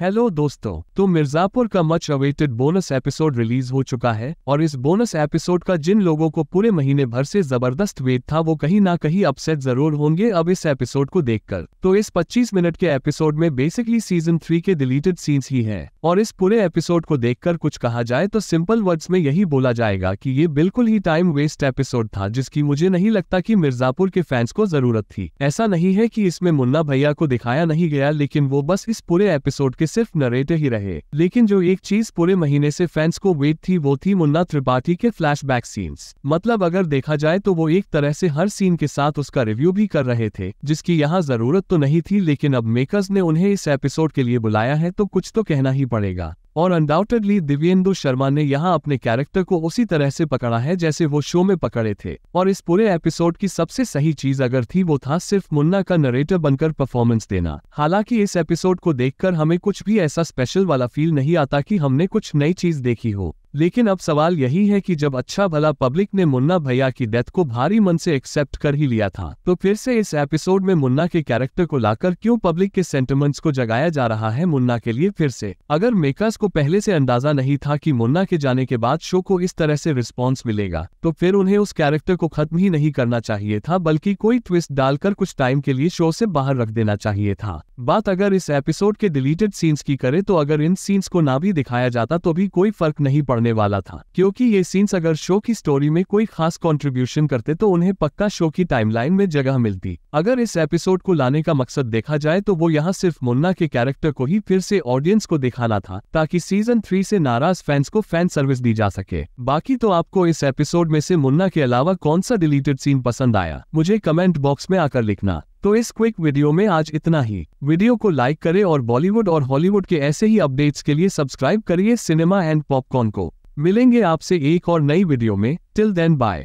hello दोस्तों तो मिर्जापुर का much awaited bonus episode release हो चुका है और इस बोनस एपिसोड का जिन लोगों को पूरे महीने भर से जबरदस्त वेट था वो कहीं ना कहीं अपसेट जरूर होंगे अब इस एपिसोड को देखकर तो इस 25 मिनट के एपिसोड में बेसिकली सीजन थ्री के डिलीटेड सीन्स ही हैं और इस पूरे एपिसोड को देखकर कुछ कहा जाए तो सिंपल वर्ड्स में यही बोला जाएगा की ये बिल्कुल ही टाइम वेस्ट एपिसोड था जिसकी मुझे नहीं लगता की मिर्जापुर के फैंस को जरूरत थी ऐसा नहीं है की इसमें मुन्ना भैया को दिखाया नहीं गया लेकिन वो बस इस पूरे एपिसोड के कि सिर्फ नरेटर ही रहे लेकिन जो एक चीज पूरे महीने से फैंस को वेट थी वो थी मुन्ना त्रिपाठी के फ्लैशबैक सीन्स मतलब अगर देखा जाए तो वो एक तरह से हर सीन के साथ उसका रिव्यू भी कर रहे थे जिसकी यहाँ जरूरत तो नहीं थी लेकिन अब मेकर्स ने उन्हें इस एपिसोड के लिए बुलाया है तो कुछ तो कहना ही पड़ेगा और अनडाउटेडली दिव्येंदु शर्मा ने यहाँ अपने कैरेक्टर को उसी तरह से पकड़ा है जैसे वो शो में पकड़े थे और इस पूरे एपिसोड की सबसे सही चीज अगर थी वो था सिर्फ मुन्ना का नरेटर बनकर परफॉर्मेंस देना हालांकि इस एपिसोड को देखकर हमें कुछ भी ऐसा स्पेशल वाला फील नहीं आता कि हमने कुछ नई चीज देखी हो लेकिन अब सवाल यही है कि जब अच्छा भला पब्लिक ने मुन्ना भैया की डेथ को भारी मन से एक्सेप्ट कर ही लिया था तो फिर से इस एपिसोड में मुन्ना के कैरेक्टर को लाकर क्यों पब्लिक के सेंटिमेंट्स को जगाया जा रहा है मुन्ना के लिए फिर से अगर मेकर्स को पहले से अंदाजा नहीं था कि मुन्ना के जाने के बाद शो को इस तरह से रिस्पॉन्स मिलेगा तो फिर उन्हें उस कैरेक्टर को खत्म ही नहीं करना चाहिए था बल्कि कोई ट्विस्ट डालकर कुछ टाइम के लिए शो से बाहर रख देना चाहिए था बात अगर इस एपिसोड के डिलीटेड सीन्स की करे तो अगर इन सीन्स को ना भी दिखाया जाता तो भी कोई फर्क नहीं पड़ने होने वाला था क्योंकि ये सीन्स अगर शो की स्टोरी में कोई खास कंट्रीब्यूशन करते तो उन्हें पक्का शो की टाइमलाइन में जगह मिलती अगर इस एपिसोड को लाने का मकसद देखा जाए तो वो यहाँ सिर्फ मुन्ना के कैरेक्टर को ही फिर से ऑडियंस को दिखाना था ताकि सीजन थ्री से नाराज फैंस को फैन सर्विस दी जा सके बाकी तो आपको इस एपिसोड में से मुन्ना के अलावा कौन सा डिलीटेड सीन पसंद आया मुझे कमेंट बॉक्स में आकर लिखना तो इस क्विक वीडियो में आज इतना ही वीडियो को लाइक करें और बॉलीवुड और हॉलीवुड के ऐसे ही अपडेट्स के लिए सब्सक्राइब करिए सिनेमा एंड पॉपकॉर्न को मिलेंगे आपसे एक और नई वीडियो में टिल देन बाय